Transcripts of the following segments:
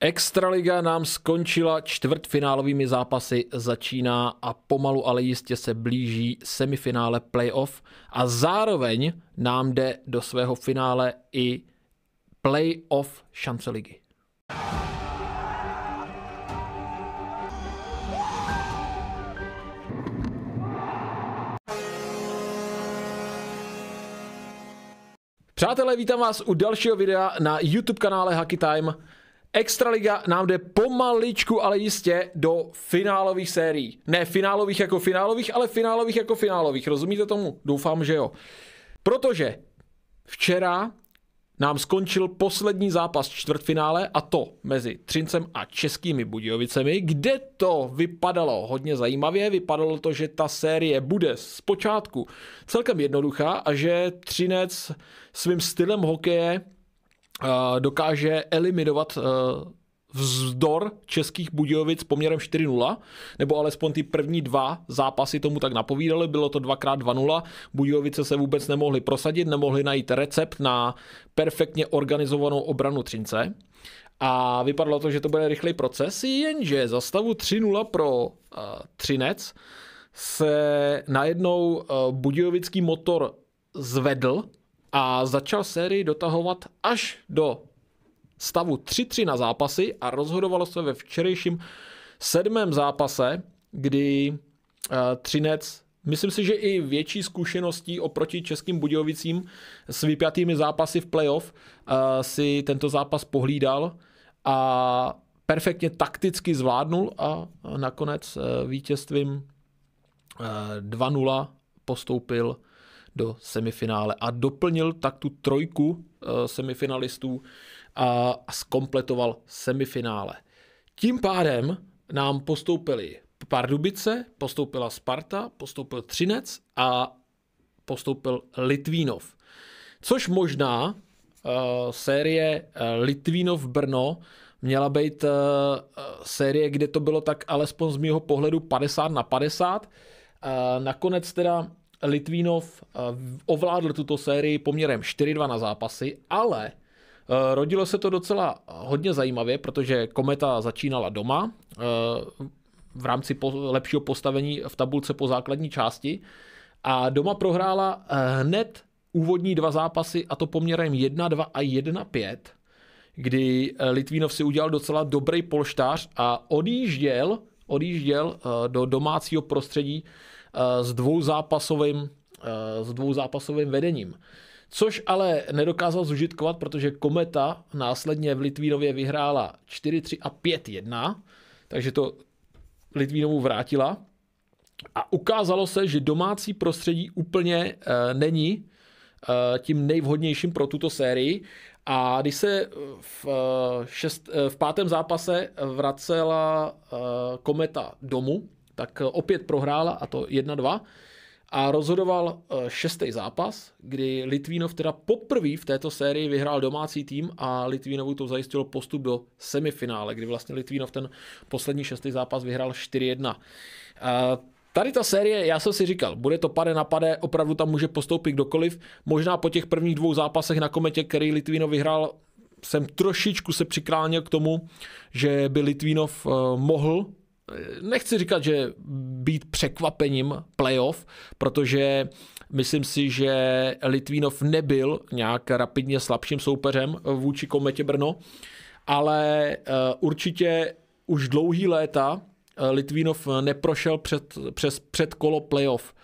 Extraliga nám skončila čtvrtfinálovými zápasy, začíná a pomalu, ale jistě se blíží semifinále playoff a zároveň nám jde do svého finále i playoff šance ligy. Přátelé, vítám vás u dalšího videa na YouTube kanále Hockey Time. Extraliga nám jde pomaličku, ale jistě do finálových sérií. Ne finálových jako finálových, ale finálových jako finálových. Rozumíte tomu? Doufám, že jo. Protože včera nám skončil poslední zápas čtvrtfinále a to mezi Třincem a Českými Budějovicemi, kde to vypadalo hodně zajímavě, vypadalo to, že ta série bude zpočátku celkem jednoduchá a že Třinec svým stylem hokeje Eh, dokáže eliminovat eh, vzdor českých Budějovic poměrem 4-0, nebo alespoň ty první dva zápasy tomu tak napovídaly, bylo to dvakrát 2-0, Budějovice se vůbec nemohli prosadit, nemohli najít recept na perfektně organizovanou obranu Třince a vypadalo to, že to bude rychlej proces, jenže za stavu 3-0 pro uh, Třinec se najednou uh, budějovický motor zvedl a začal sérii dotahovat až do stavu 3-3 na zápasy a rozhodovalo se ve včerejším sedmém zápase, kdy uh, Třinec, myslím si, že i větší zkušeností oproti českým Budějovicím s vypjatými zápasy v playoff uh, si tento zápas pohlídal a perfektně takticky zvládnul a nakonec uh, vítězstvím 2-0 postoupil do semifinále a doplnil tak tu trojku eh, semifinalistů a skompletoval semifinále. Tím pádem nám postoupili Pardubice, postoupila Sparta, postoupil Třinec a postoupil Litvínov. Což možná uh, série eh, Litvínov-Brno měla být uh, série, kde to bylo tak alespoň z mého pohledu 50 na 50. Uh, nakonec teda Litvínov eh, ovládl tuto sérii poměrem 4-2 na zápasy, ale eh, rodilo se to docela hodně zajímavě, protože Kometa začínala doma eh, v rámci lepšího postavení v tabulce po základní části a doma prohrála hned úvodní dva zápasy a to poměrem 1-2 a 1-5 kdy Litvínov si udělal docela dobrý polštář a odjížděl, odjížděl do domácího prostředí Eh, s dvouzápasovým, eh, s dvouzápasovým vedením. Což ale nedokázal zužitkovat, protože Kometa následně v Litvínově vyhrála 4-3 a 5-1, takže to Litvínovu vrátila. A ukázalo se, že domácí prostředí úplně eh, není tím nejvhodnějším pro tuto sérii. A když se v, šest, v pátém zápase vracela Kometa domů, tak eh, opět prohrála a to 1-2 a rozhodoval eh, šestý zápas, kdy Litvínov teda poprvé v této sérii vyhrál domácí tým a Litvínovu to zajistilo postup do semifinále, kdy vlastně Litvínov ten poslední šestý zápas vyhrál 4-1. Eh, tady ta série, já jsem si říkal, bude to pade na pade, opravdu tam může postoupit kdokoliv. Možná po těch prvních dvou zápasech na kometě, který Litvínov vyhrál, jsem trošičku se přiklánil k tomu, že by Litvínov mohl nechci říkat, že být překvapením playoff, protože myslím si, že Litvínov nebyl nějak rapidně slabším soupeřem vůči Kometě Brno, ale eh, určitě už dlouhý léta eh, Litvínov neprošel před, přes předkolo playoff.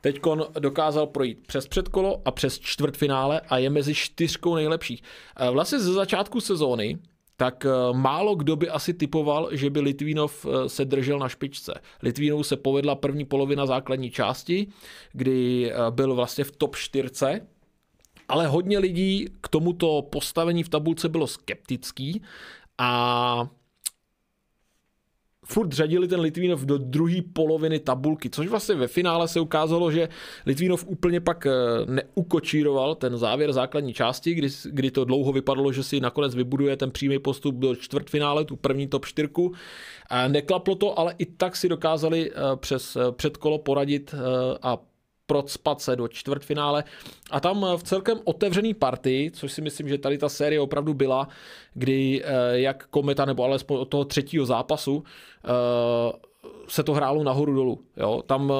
Teď dokázal projít přes předkolo a přes čtvrtfinále a je mezi čtyřkou nejlepších. Eh, vlastně ze začátku sezóny tak eh, málo kdo by asi typoval, že by Litvínov eh, se držel na špičce. Litvínov se povedla první polovina základní části, kdy eh, byl vlastně v top 4, ale hodně lidí k tomuto postavení v tabulce bylo skeptický a furt řadili ten Litvínov do druhé poloviny tabulky, což vlastně ve finále se ukázalo, že Litvínov úplně pak eh, neukočíroval ten závěr základní části, kdy, kdy to dlouho vypadalo, že si nakonec vybuduje ten přímý postup do čtvrtfinále, tu první top čtyrku. neklaplo to, ale i tak si dokázali eh, přes eh, předkolo poradit a procpat se do čtvrtfinále. A tam eh, v celkem otevřený party, což si myslím, že tady ta série opravdu byla, kdy eh, jak Kometa, nebo alespoň od toho třetího zápasu, eh, se to hrálo nahoru dolů. Jo? Tam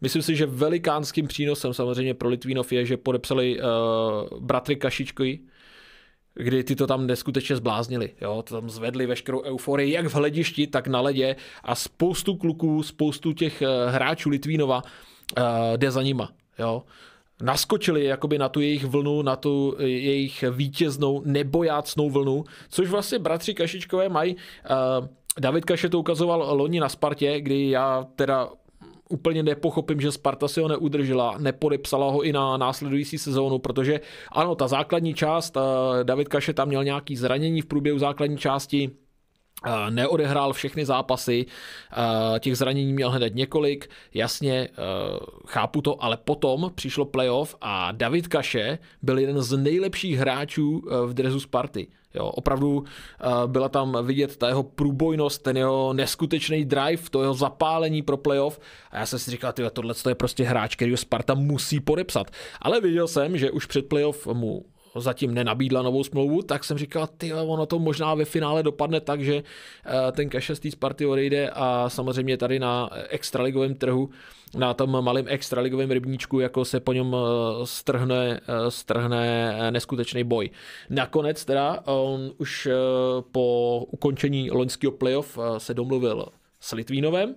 Myslím si, že velikánským přínosem samozřejmě pro Litvínov je, že podepsali uh, bratry Kašičkovi, kdy ty to tam neskutečně zbláznili. Jo? To tam zvedli veškerou euforii, jak v hledišti, tak na ledě a spoustu kluků, spoustu těch uh, hráčů Litvínova uh, jde za nima. Jo? naskočili jakoby na tu jejich vlnu, na tu jejich vítěznou, nebojácnou vlnu, což vlastně bratři Kašičkové mají. Uh, David Kaše to ukazoval loni na Spartě, kdy já teda úplně nepochopím, že Sparta si ho neudržela, nepodepsala ho i na následující sezónu, protože ano, ta základní část, uh, David Kaše tam měl nějaký zranění v průběhu základní části, Eh, neodehrál všechny zápasy, eh, těch zranění měl hned několik, jasně, eh, chápu to, ale potom přišlo playoff a David Kaše byl jeden z nejlepších hráčů v drezu Sparty. Jo, opravdu byla tam vidět ta jeho průbojnost, ten jeho neskutečný drive, to jeho zapálení pro playoff a já jsem si říkal, tyhle, tohle je prostě hráč, který Sparta musí podepsat. Ale viděl jsem, že už před playoff mu zatím nenabídla novou smlouvu, tak jsem říkal, ty ono to možná ve finále dopadne tak, že eh, ten Kaša z té Sparty odejde a samozřejmě tady na extraligovém trhu, na tom malém extraligovém rybníčku, jako se po něm eh, strhne, eh, strhne neskutečný boj. Nakonec teda on už po ukončení loňského playoff se domluvil s Litvínovem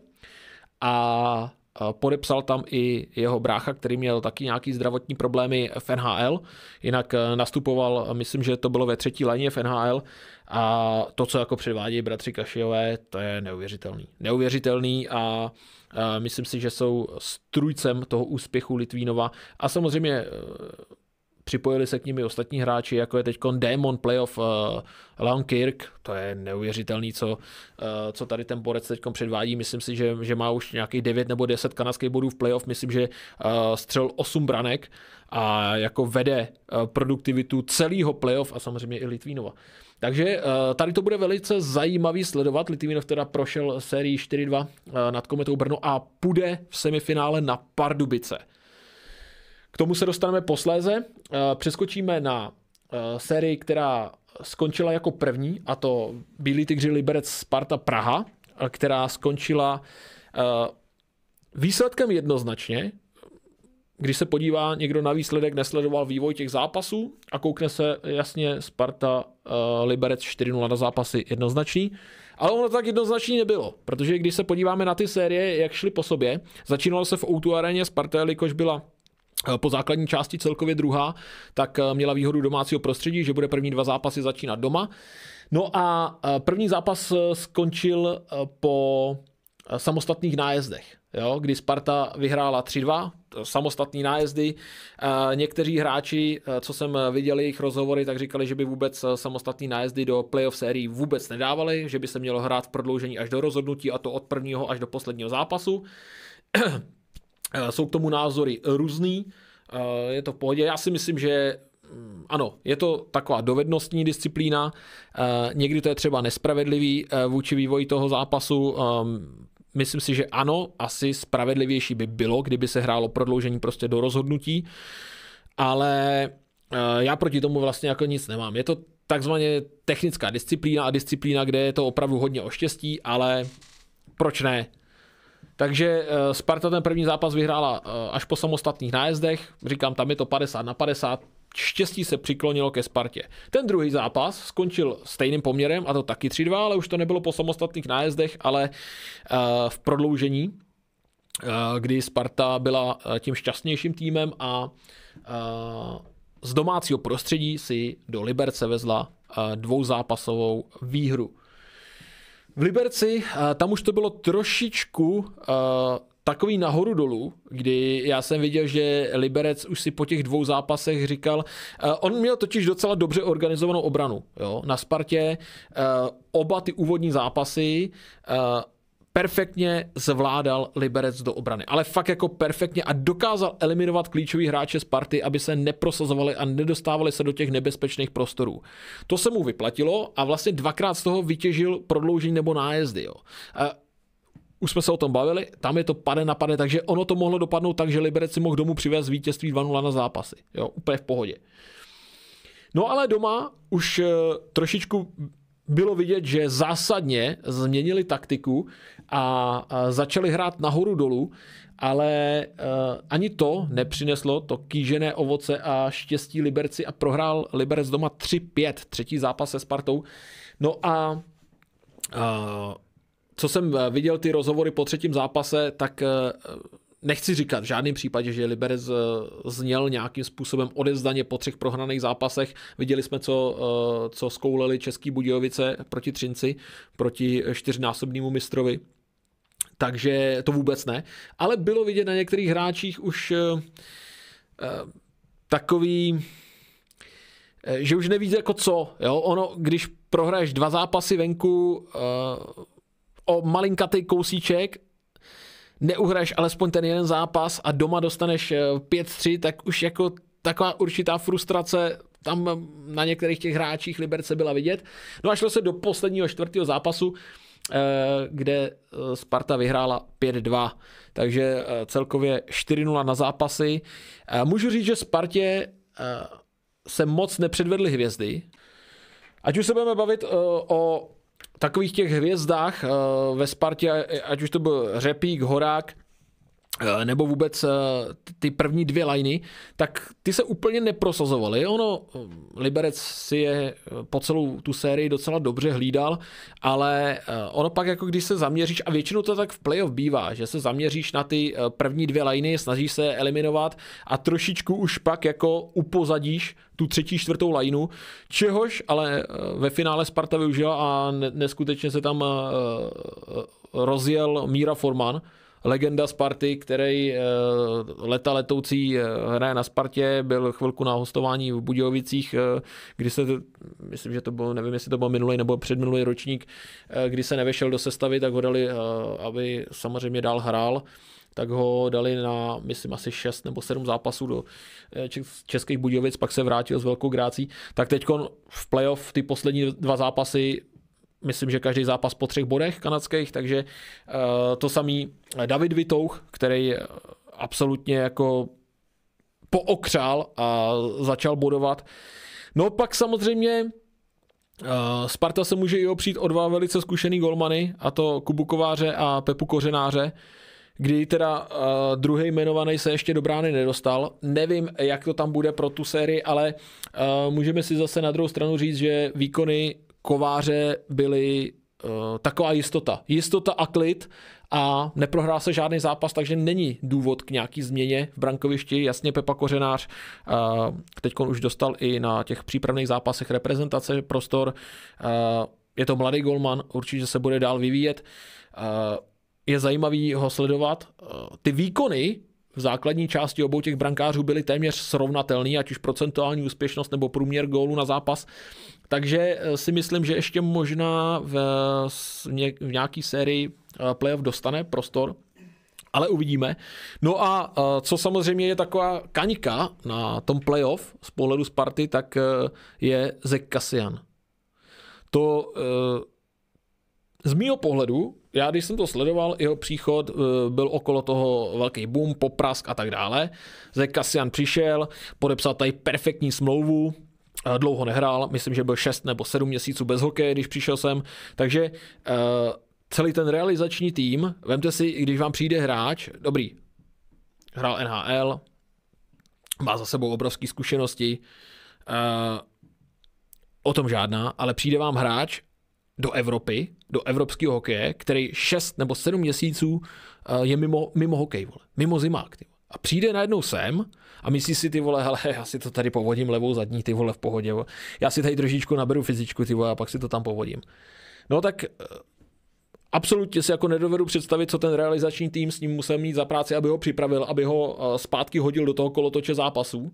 a Eh, podepsal tam i jeho brácha, který měl taky nějaký zdravotní problémy v NHL, jinak eh, nastupoval, myslím, že to bylo ve třetí léně v NHL a to, co jako předvádějí bratři Kašiové, to je neuvěřitelný. Neuvěřitelný a eh, myslím si, že jsou strujcem toho úspěchu Litvínova a samozřejmě připojili se k nimi ostatní hráči, jako je teď Demon Playoff uh, Kirk. to je neuvěřitelný, co, uh, co tady ten borec teď předvádí, myslím si, že, že má už nějakých 9 nebo 10 kanadských bodů v playoff, myslím, že uh, střel 8 branek a jako vede uh, produktivitu celého playoff a samozřejmě i Litvínova. Takže tady to bude velice zajímavý sledovat. Litvínov teda prošel sérii 4-2 nad Kometou Brno a půjde v semifinále na Pardubice tomu se dostaneme posléze. Eh, přeskočíme na eh, sérii, která skončila jako první, a to Bílí tygři Liberec Sparta Praha, eh, která skončila výsledkem jednoznačně. Když se podívá někdo na výsledek, nesledoval vývoj těch zápasů a koukne se jasně Sparta Liberec 4-0 na zápasy jednoznačný. Ale ono tak jednoznačně nebylo, protože když se podíváme na ty série, jak šly po sobě, začínalo se v Outu areně, Sparta, jelikož byla Eh, po základní části celkově druhá, tak eh, měla výhodu domácího prostředí, že bude první dva zápasy začínat doma. No a eh, první zápas skončil po samostatných nájezdech, jo, kdy Sparta vyhrála 3-2, samostatní nájezdy. Někteří hráči, co jsem viděl jejich rozhovory, tak říkali, že by vůbec samostatní nájezdy do playoff sérií vůbec nedávali, že by se mělo hrát v prodloužení až do rozhodnutí a to od prvního až do posledního zápasu. Eh, jsou k tomu názory různý, eh, je to v pohodě. Já si myslím, že mm, ano, je to taková dovednostní disciplína, eh, někdy to je třeba nespravedlivý vůči vývoji toho zápasu, ehm, myslím si, že ano, asi spravedlivější by bylo, kdyby se hrálo prodloužení prostě do rozhodnutí, ale já proti tomu vlastně jako nic nemám. Je to takzvaně technická disciplína a disciplína, kde je to opravdu hodně o štěstí, ale proč ne? Takže eh, Sparta ten první zápas vyhrála eh, až po samostatných nájezdech. Říkám, tam je to 50 na 50. Štěstí se přiklonilo ke Spartě. Ten druhý zápas skončil stejným poměrem, a to taky 3-2, ale už to nebylo po samostatných nájezdech, ale eh, v prodloužení, kdy Sparta byla tím šťastnějším týmem a z domácího prostředí si do Liberce vezla dvouzápasovou výhru. V Liberci tam už to bylo trošičku takový nahoru dolů, kdy já jsem viděl, že Liberec už si po těch dvou zápasech říkal, on měl totiž docela dobře organizovanou obranu, jo, na Spartě, oba ty úvodní zápasy, perfektně zvládal Liberec do obrany. Ale fakt jako perfektně a dokázal eliminovat klíčový hráče z party, aby se neprosazovali a nedostávali se do těch nebezpečných prostorů. To se mu vyplatilo a vlastně dvakrát z toho vytěžil prodloužení nebo nájezdy. Jo. A už jsme se o tom bavili, tam je to pade na pade, takže ono to mohlo dopadnout tak, že Liberec si mohl domů přivést vítězství 2-0 na zápasy. Jo, úplně v pohodě. No ale doma už eh, trošičku bylo vidět, že zásadně změnili taktiku a začali hrát nahoru dolů, ale e, ani to nepřineslo to kýžené ovoce a štěstí Liberci a prohrál Liberec doma 3-5, třetí zápas se Spartou. No a e, co jsem e, viděl ty rozhovory po třetím zápase, tak nechci říkat v žádném případě, že Liberec zněl nějakým způsobem odezdaně po třech prohraných zápasech. Viděli jsme, co, co skouleli Český Budějovice proti Třinci, proti čtyřnásobnému mistrovi takže to vůbec ne. Ale bylo vidět na některých hráčích už eh, eh, takový, eh, že už nevíte jako co. Jo? Ono, když prohraješ dva zápasy venku o malinkatý kousíček, neuhraješ alespoň ten jeden zápas a doma dostaneš 5-3, tak už jako taková určitá frustrace tam na některých těch hráčích Liberce byla vidět. No a šlo se do posledního čtvrtého zápasu, Eh, kde eh, Sparta vyhrála 5-2. Takže eh, celkově 4-0 na zápasy. Můžu říct, že Spartě se moc nepředvedly hvězdy. Ať už se budeme bavit o takových těch hvězdách ve Spartě, ať už to byl Řepík, Horák, Eh, nebo vůbec eh, ty první dvě liny, tak ty se úplně neprosazovaly. Ono, eh, Liberec si je po celou tu sérii docela dobře hlídal, ale ono pak jako když se zaměříš, a většinou to tak v playoff bývá, že se zaměříš na ty první dvě liny, snažíš se eliminovat a trošičku už pak jako upozadíš tu třetí, čtvrtou lajnu, čehož ale ve finále Sparta využila a neskutečně se tam rozjel Míra Forman, legenda Sparty, který eh, leta letoucí eh, hraje na Spartě, byl chvilku na hostování v Budějovicích, eh, kdy se, myslím, že to bylo, nevím, jestli to byl minulý nebo předminulý ročník, kdy se nevešel do sestavy, tak ho dali, aby samozřejmě dál hrál tak ho dali na, myslím, asi 6 nebo 7 zápasů do Českých Budějovic, pak se vrátil s velkou grácí. Tak teď v playoff ty poslední dva zápasy myslím, že každý zápas po třech bodech kanadských, takže eh, to samý David Vitouch, který eh, absolutně jako pookřál a začal bodovat. No pak samozřejmě eh, Sparta se může i opřít o dva velice zkušený golmany, a to Kubu Kováře a Pepu Kořenáře, kdy teda uh, druhý jmenovaný se ještě do brány nedostal. Nevím, jak to tam bude pro tu sérii, ale uh, můžeme si zase na druhou stranu říct, že výkony kováře byli uh, eh, taková jistota. Jistota a klid a neprohrál se žádný zápas, takže není důvod k nějaký změně v brankovišti. Jasně Pepa Kořenář uh, eh, teď už dostal i na těch přípravných zápasech reprezentace prostor. Uh, je to mladý golman, určitě se bude dál vyvíjet. Je zajímavý ho sledovat. Ty výkony v základní části obou těch brankářů byly téměř srovnatelný, ať už procentuální úspěšnost nebo průměr gólu na zápas. Takže eh, si myslím, že ještě možná v, v nějaký sérii eh, playoff dostane prostor, ale uvidíme. No a eh, co samozřejmě je taková kaňka na tom playoff z pohledu Sparty, tak je Zek Kasian. To z mýho pohledu, já když jsem to sledoval, jeho příchod byl okolo toho velký boom, poprask a tak dále. Zek Kasian přišel, podepsal tady perfektní smlouvu, Eh, dlouho nehrál, myslím, že byl 6 nebo 7 měsíců bez hokeje, když přišel sem, takže eh, celý ten realizační tým, vemte si, když vám přijde hráč, dobrý, hrál NHL, má za sebou obrovské zkušenosti, eh, o tom žádná, ale přijde vám hráč do Evropy, do evropského hokeje, který 6 nebo 7 měsíců je mimo, mimo hokej, vole, mimo zimák. Ty. A přijde najednou sem a myslí si ty vole, hele, já si to tady povodím levou zadní, ty vole v pohodě, já si tady trošičku naberu fyzičku, ty vole, a pak si to tam povodím. No tak eh, absolutně si jako nedovedu představit, co ten realizační tým s ním musel mít za práci, aby ho připravil, aby ho eh, zpátky hodil do toho kolotoče zápasů.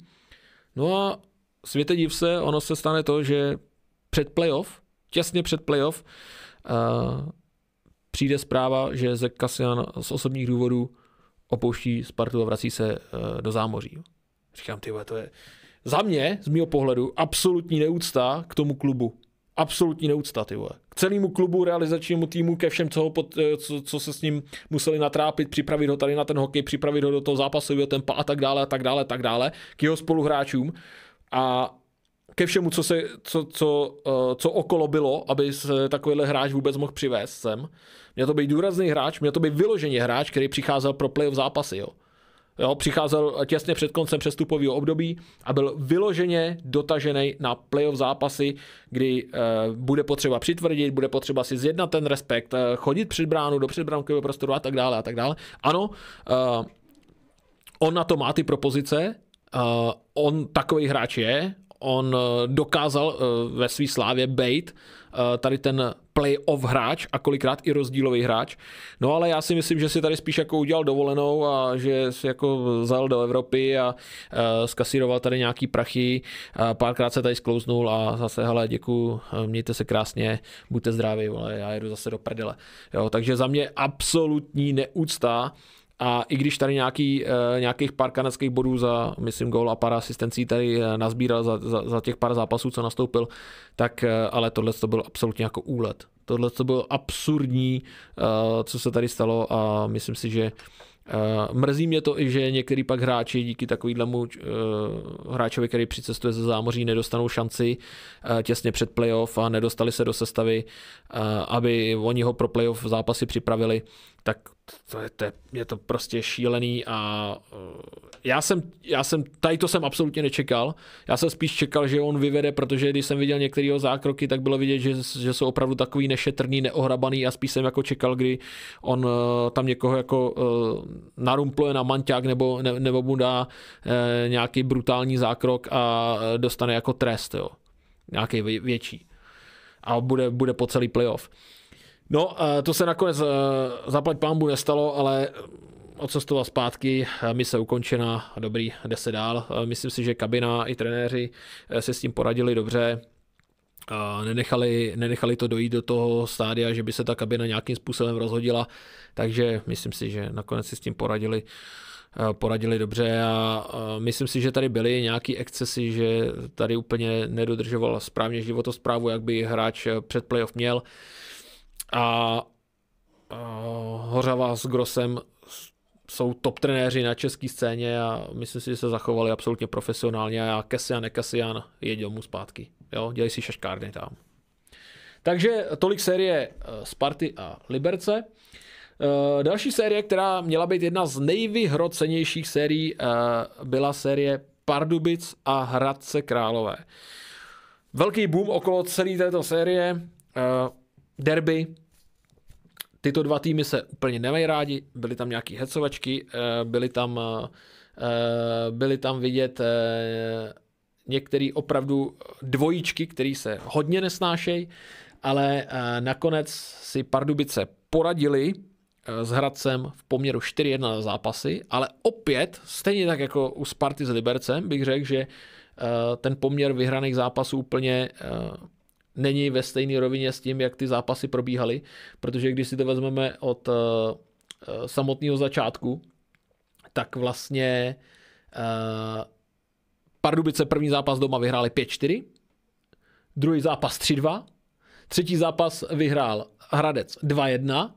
No a světe div se, ono se stane to, že před playoff, těsně před playoff, uh, přijde zpráva, že Zek Kasian z osobních důvodů opouští Spartu a vrací se eh, do zámoří. Říkám, ty to je za mě, z mého pohledu, absolutní neúcta k tomu klubu. Absolutní neúcta, ty vole. K celému klubu, realizačnímu týmu, ke všem, co, ho pod, eh, co, co, se s ním museli natrápit, připravit ho tady na ten hokej, připravit ho do toho zápasového tempa a tak dále, a tak dále, a tak dále, k jeho spoluhráčům. A ke všemu, co, se, co, co, eh, co okolo bylo, aby se takovýhle hráč vůbec mohl přivést sem. Měl to být důrazný hráč, měl to být vyloženě hráč, který přicházel pro playoff zápasy. Jo. Jo, přicházel těsně před koncem přestupového období a byl vyloženě dotažený na playoff zápasy, kdy uh, bude potřeba přitvrdit, bude potřeba si zjednat ten respekt, uh, chodit před bránu, do předbránkového prostoru a tak dále a tak dále. Ano, uh, on na to má ty propozice, Uh, on takový hráč je, on eh, dokázal eh, ve své slávě být eh, tady ten play-off hráč a kolikrát i rozdílový hráč. No ale já si myslím, že si tady spíš jako udělal dovolenou a že si jako zajel do Evropy a skasíroval tady nějaký prachy, a párkrát se tady sklouznul a zase, hele, děkuji, mějte se krásně, buďte zdraví, ale já jedu zase do prdele. Jo, takže za mě absolutní neúcta a i když tady nějaký, eh, nějakých pár kanadských bodů za, myslím, gól a pár asistencí tady eh, nazbíral za, za, za těch pár zápasů, co nastoupil, tak eh, ale tohle to byl absolutně jako úlet. Tohle to bylo absurdní, co se tady stalo a myslím si, že Uh, mrzí mě to i, že některý pak hráči díky takovýhlemu uh, hráčovi, který přicestuje ze zámoří, nedostanou šanci uh, těsně před playoff a nedostali se do sestavy, uh, aby oni ho pro playoff zápasy připravili, tak to je, to je, je to prostě šílený a eh, já jsem, já jsem, tady to jsem absolutně nečekal. Já jsem spíš čekal, že on vyvede, protože když jsem viděl některé zákroky, tak bylo vidět, že, že jsou opravdu takový nešetrný, neohrabaný a spíš jsem jako čekal, kdy on eh, tam někoho jako eh, narumpluje na manťák nebo, ne, nebo mu dá nějaký brutální zákrok a dostane jako trest, jo. Nějaký větší. A bude, bude po celý playoff. No, to se nakonec eh, zaplať pambu nestalo, ale odcestoval zpátky, eh, mise ukončena, dobrý, jde se dál. Eh, myslím si, že kabina i trenéři se s tím poradili dobře. Nenechali, nenechali to dojít do toho stádia, že by se ta kabina nějakým způsobem rozhodila, takže myslím si, že nakonec si s tím poradili poradili dobře a myslím si, že tady byly nějaké excesy, že tady úplně nedodržoval správně životosprávu, jak by hráč před playoff měl a, uh, Hořava s Grosem jsou top trenéři na české scéně a myslím si, že se zachovali absolutně profesionálně a Kesian Nekesian je mu zpátky. Jo, dělají si šaškárny tam. Takže tolik série eh, Sparty a Liberce. Eh, další série, která měla být jedna z nejvyhrocenějších sérií, eh, byla série Pardubic a Hradce Králové. Velký boom okolo celé této série derby, tyto dva týmy se úplně nemají rádi, byly tam nějaké hecovačky, eh, byly tam, eh, eh, byly tam vidět některé opravdu dvojičky, které se hodně nesnášejí, ale nakonec si Pardubice poradili s Hradcem v poměru 4-1 na zápasy, ale opět, stejně tak jako u Sparty s Libercem, bych řekl, že ten poměr vyhraných zápasů úplně není ve stejné rovině s tím, jak ty zápasy probíhaly, protože když si to vezmeme od uh, samotného začátku, tak vlastně uh, Pardubice první zápas doma vyhráli 5-4, druhý zápas 3-2, třetí zápas vyhrál Hradec 2-1,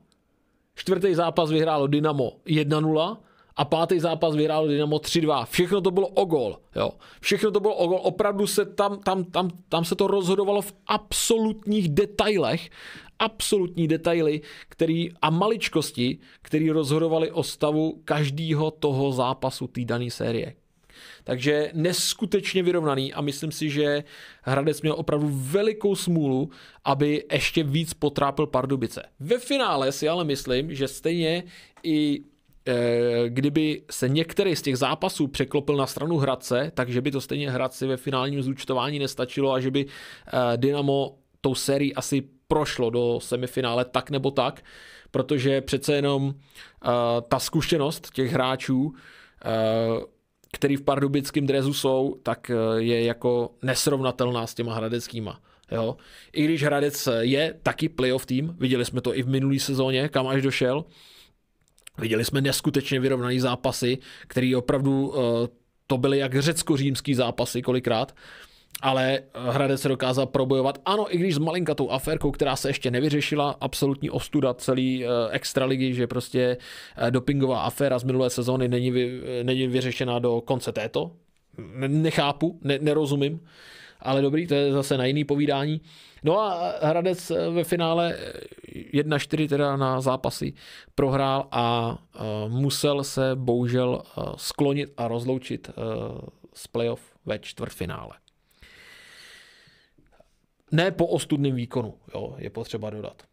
čtvrtý zápas vyhrálo Dynamo 1-0, a pátý zápas vyhrál Dynamo 3-2. Všechno to bylo o gol, jo. Všechno to bylo o gol, opravdu se tam, tam, tam, tam se to rozhodovalo v absolutních detailech, absolutní detaily který, a maličkosti, které rozhodovaly o stavu každého toho zápasu té dané série. Takže neskutečně vyrovnaný a myslím si, že Hradec měl opravdu velikou smůlu, aby ještě víc potrápil Pardubice. Ve finále si ale myslím, že stejně i Eh, kdyby se některý z těch zápasů překlopil na stranu Hradce, takže by to stejně Hradci ve finálním zúčtování nestačilo a že by eh, Dynamo tou sérií asi prošlo do semifinále tak nebo tak, protože přece jenom eh, ta zkušenost těch hráčů, který v pardubickém drezu jsou, tak je jako nesrovnatelná s těma hradeckýma. Jo? I když Hradec je taky playoff tým, viděli jsme to i v minulý sezóně, kam až došel, Viděli jsme neskutečně vyrovnaný zápasy, který opravdu eh, to byly jak řecko-římský zápasy kolikrát, ale Hradec se dokázal probojovat, ano, i když s malinkatou aférkou, která se ještě nevyřešila, absolutní ostuda celý eh, extraligy, že prostě eh, dopingová aféra z minulé sezóny není, vy, není vyřešena do konce této. Nechápu, ne, nerozumím, ale dobrý, to je zase na jiný povídání. No a Hradec ve finále 1-4 teda na zápasy prohrál a e, musel se bohužel e, sklonit a rozloučit e, z playoff ve čtvrtfinále. Ne po ostudném výkonu, jo, je potřeba dodat.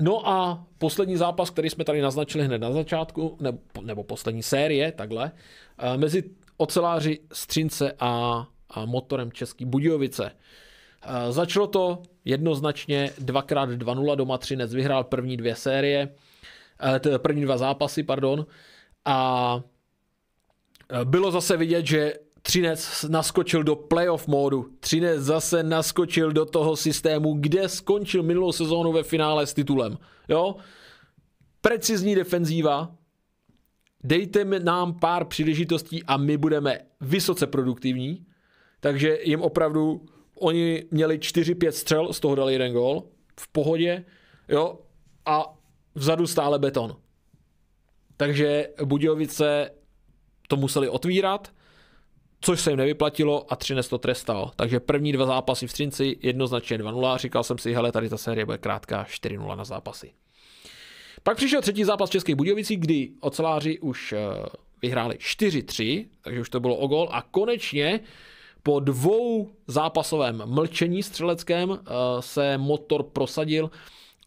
No a poslední zápas, který jsme tady naznačili hned na začátku, nebo, nebo poslední série, takhle, mezi oceláři Střince a, a motorem Český Budějovice. Eh, začalo to jednoznačně 2x2-0 doma Třinec vyhrál první dvě série, eh, první dva zápasy, pardon, a eh, bylo zase vidět, že Třinec naskočil do playoff módu. Třinec zase naskočil do toho systému, kde skončil minulou sezónu ve finále s titulem. Jo? Precizní defenzíva, dejte nám pár příležitostí a my budeme vysoce produktivní. Takže jim opravdu oni měli 4-5 střel, z toho dali jeden gol, v pohodě, jo, a vzadu stále beton. Takže Budějovice to museli otvírat, což se jim nevyplatilo a Třinec to trestal. Takže první dva zápasy v Třinci jednoznačně 2-0. Říkal jsem si, hele, tady ta série bude krátká, 4-0 na zápasy. Pak přišel třetí zápas České Budějovicí, kdy oceláři už eh, vyhráli 4-3, takže už to bylo o gol a konečně uh, po dvou zápasovém mlčení střeleckém eh, se motor prosadil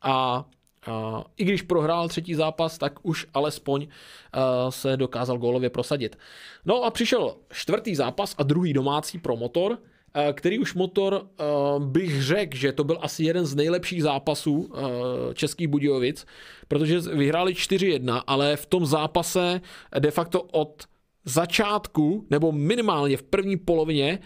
a eh, i když prohrál třetí zápas, tak už alespoň eh, se dokázal gólově prosadit. No a přišel čtvrtý zápas a druhý domácí pro motor, který už motor bych řekl, že to byl asi jeden z nejlepších zápasů Českých Budějovic, protože vyhráli 4-1, ale v tom zápase de facto od začátku, nebo minimálně v první polovině,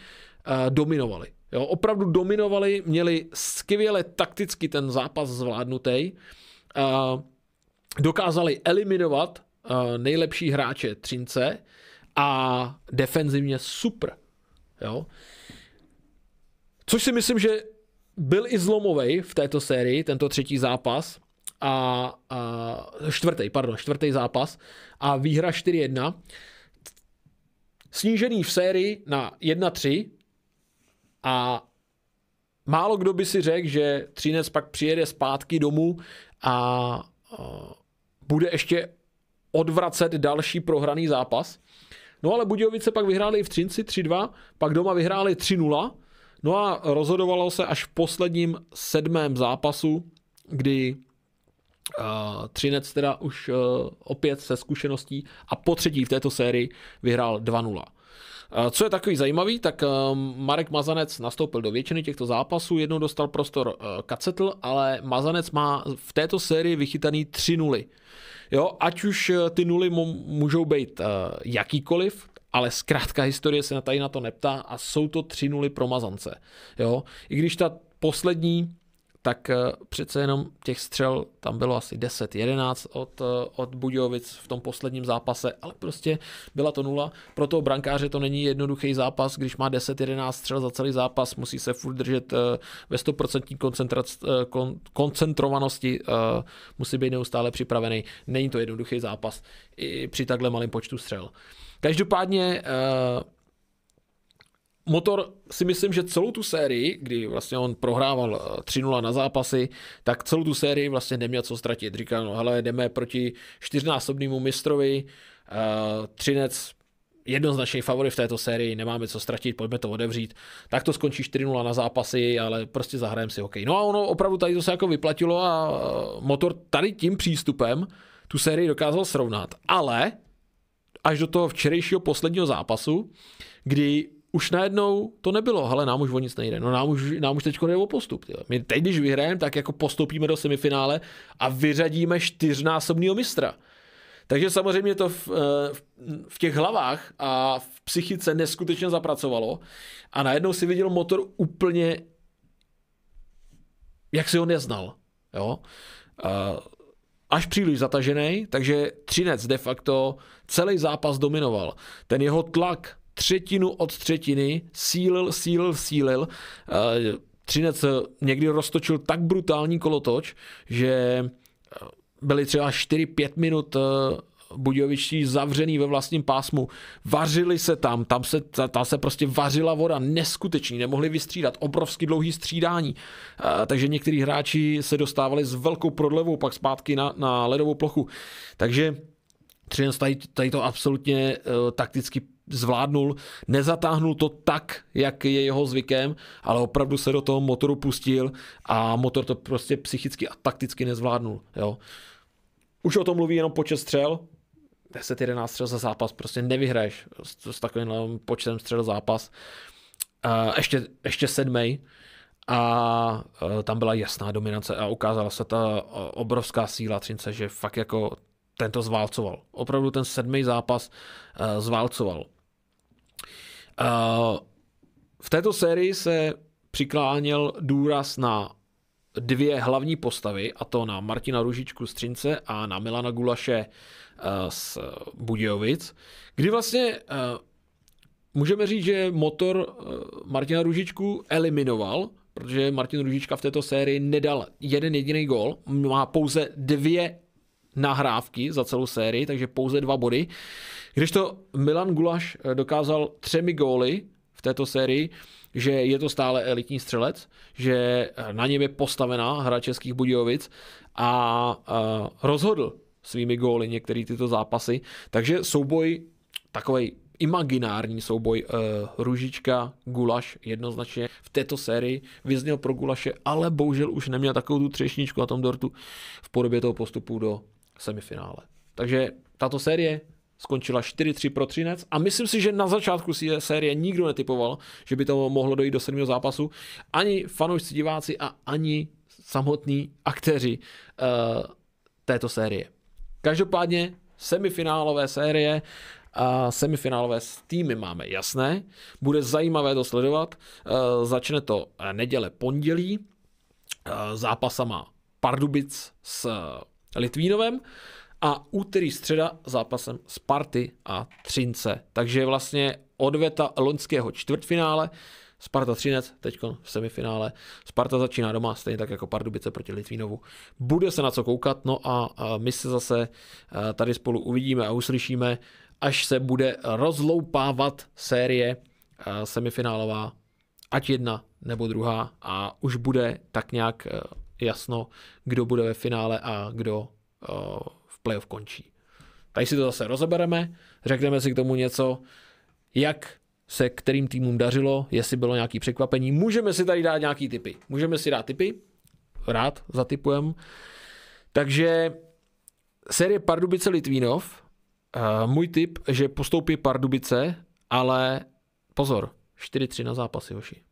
eh, dominovali. Jo, opravdu dominovali, měli skvěle takticky ten zápas zvládnutý, eh, dokázali eliminovat eh, nejlepší hráče Třince a defenzivně super. Jo. Což si myslím, že byl i zlomový v této sérii, tento třetí zápas, a, a čtvrtý, pardon, čtvrtý zápas a výhra 4-1 snížený v sérii na 1-3 a málo kdo by si řekl, že Třinec pak přijede zpátky domů a bude ještě odvracet další prohraný zápas. No ale Budějovice pak vyhráli v Třinci 3-2, pak doma vyhráli 3-0, no a rozhodovalo se až v posledním sedmém zápasu, kdy Uh, Třinec teda už uh, opět se zkušeností a po třetí v této sérii vyhrál 2-0. Uh, e, co je takový zajímavý, tak e, Marek Mazanec nastoupil do většiny těchto zápasů, jednou dostal prostor Kacetl, ale Mazanec má v této sérii vychytaný tři nuly. Jo, ať už ty nuly můžou být jakýkoliv, ale zkrátka historie se tady na to neptá a jsou to tři nuly pro Mazance. Jo, i když ta poslední tak eh, přece jenom těch střel tam bylo asi 10-11 od, eh, od Budějovic v tom posledním zápase, ale prostě byla to nula. Pro toho brankáře to není jednoduchý zápas, když má 10-11 střel za celý zápas, musí se furt držet eh, ve 100% kon, koncentrovanosti, musí být neustále připravený. Není to jednoduchý zápas i při takhle malém počtu střel. Každopádně Motor si myslím, že celou tu sérii, kdy vlastně on prohrával 3-0 eh, na zápasy, tak celou tu sérii vlastně neměl co ztratit. Říkal, no hele, jdeme proti čtyřnásobnému mistrovi, uh, Třinec jednoznačný favorit v této sérii, nemáme co ztratit, pojďme to odevřít. Tak to skončí 4-0 na zápasy, ale prostě zahrajeme si hokej. No a ono opravdu tady to se jako vyplatilo a eh, motor tady tím přístupem tu sérii dokázal srovnat. Ale až do toho včerejšího posledního zápasu, kdy už najednou to nebylo, ale nám už o nic nejde, no nám už, nám už teďko nejde o postup. Tyhle. My teď, když vyhrajeme, tak jako postoupíme do semifinále a vyřadíme čtyřnásobného mistra. Takže samozřejmě to v, eh, v, v těch hlavách a v psychice neskutečně zapracovalo a najednou si viděl motor úplně, jak si ho neznal. Jo? Až příliš zatažený, takže Třinec de facto celý zápas dominoval. Ten jeho tlak třetinu od třetiny, sílil, sílil, sílil. Eh, Třinec eh, někdy roztočil tak brutální kolotoč, že eh, byly třeba 4-5 minut Budějovičtí zavřený ve vlastním pásmu, vařili se tam, tam se, tam se prostě vařila voda, neskutečný, nemohli vystřídat, obrovsky dlouhý střídání, takže někteří hráči se dostávali s velkou prodlevou pak zpátky na, na ledovou plochu, takže Třinec tady, tady to absolutně uh, takticky zvládnul, nezatáhnul to tak, jak je jeho zvykem, ale opravdu se do toho motoru pustil a motor to prostě psychicky a takticky nezvládnul. Jo. Už o tom mluví jenom počet střel, 10-11 střel za zápas, prostě nevyhraješ s, s takovým počtem střel za zápas. Uh, ještě, ještě sedmej a uh, tam byla jasná dominance a ukázala se ta eh, obrovská síla Třince, že fakt jako tento zválcoval. Opravdu ten sedmý zápas uh, zválcoval. Uh, v této sérii se přikláněl důraz na dvě hlavní postavy, a to na Martina Ružičku z Třince a na Milana Gulaše eh, z Budějovic, kdy vlastně můžeme říct, že motor Martina Ružičku eliminoval, protože Martin Ružička v této sérii nedal jeden jediný gol, má pouze dvě nahrávky za celou sérii, takže pouze dva body. Když to Milan Gulaš eh, dokázal třemi góly v této sérii, že je to stále elitní střelec, že eh, na něm je postavená hra Českých Budějovic a eh, rozhodl svými góly některé tyto zápasy. Takže souboj, takový imaginární souboj Ružička, Gulaš jednoznačně v této sérii vyzněl pro Gulaše, ale bohužel už neměl takovou tu třešničku na tom dortu v podobě toho postupu do semifinále. Takže tato série skončila 4-3 pro Třinec a myslím si, že na začátku si série nikdo netypoval, že by to mohlo dojít do sedmého zápasu. Ani fanoušci diváci a ani samotní aktéři uh, této série. Každopádně semifinálové série a semifinálové s týmy máme jasné. Bude zajímavé to sledovat. Uh, začne to neděle pondělí uh, zápasama Pardubic s Litvínovem a úterý středa zápasem Sparty a Třince. Takže vlastně odveta loňského čtvrtfinále, Sparta Třinec, teď v semifinále. Sparta začíná doma, stejně tak jako Pardubice proti Litvínovu. Bude se na co koukat, no a my se zase e, tady spolu uvidíme a uslyšíme, až se bude rozloupávat série e, semifinálová, ať jedna nebo druhá a už bude tak nějak e, jasno, kdo bude ve finále a kdo uh, v playoff končí. Tady si to zase rozebereme, řekneme si k tomu něco, jak se kterým týmům dařilo, jestli bylo nějaké překvapení. Můžeme si tady dát nějaký typy. Můžeme si dát typy, rád zatypujem. Takže série Pardubice Litvínov, eh, můj tip, že postoupí Pardubice, ale pozor, 4-3 na zápasy, hoši.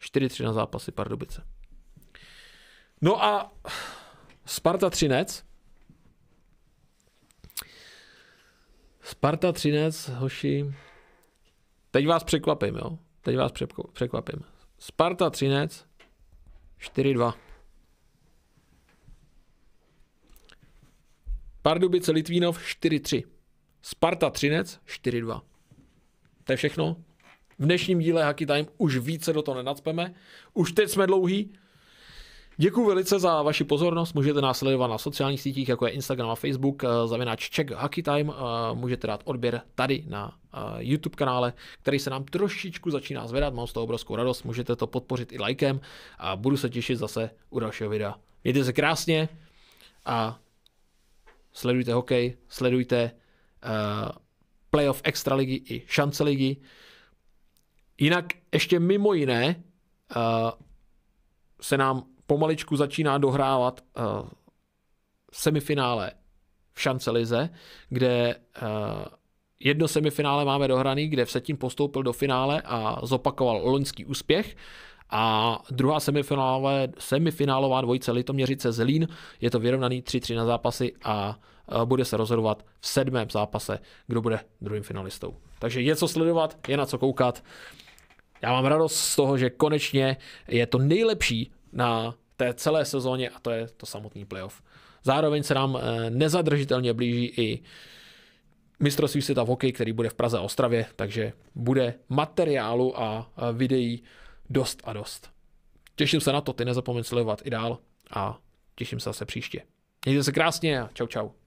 4-3 na zápasy Pardubice. No a Sparta Třinec. Sparta Třinec, hoši. Teď vás překvapím, jo? Teď vás překvapím. Sparta Třinec 4-2. Pardubice Litvínov 4-3. Sparta Třinec 4-2. To je všechno. V dnešním díle haki Time už více do toho nenacpeme. Už teď jsme dlouhý, Děkuji velice za vaši pozornost. Můžete nás sledovat na sociálních sítích, jako je Instagram a Facebook, eh, zavináč Czech Hockey Time. Eh, můžete dát odběr tady na eh, YouTube kanále, který se nám trošičku začíná zvedat. Mám z toho obrovskou radost. Můžete to podpořit i lajkem a budu se těšit zase u dalšího videa. Mějte se krásně a sledujte hokej, sledujte playoff extra ligy i šance ligy. Jinak ještě mimo jiné se nám pomaličku začíná dohrávat uh, semifinále v Šancelize, kde uh, jedno semifinále máme dohraný, kde Vsetín postoupil do finále a zopakoval loňský úspěch. A druhá semifinále, semifinálová dvojice Litoměřice Zelín, je to vyrovnaný 3-3 na zápasy a eh, bude se rozhodovat v sedmém zápase, kdo bude druhým finalistou. Takže je co sledovat, je na co koukat. Já mám radost z toho, že konečně je to nejlepší na té celé sezóně a to je to samotný playoff. Zároveň se nám eh, nezadržitelně blíží i mistrovství světa v hokeji, který bude v Praze a Ostravě, takže bude materiálu a eh, videí dost a dost. Těším se na to, ty nezapomeň sledovat i dál a těším se zase příště. Mějte se krásně a čau čau.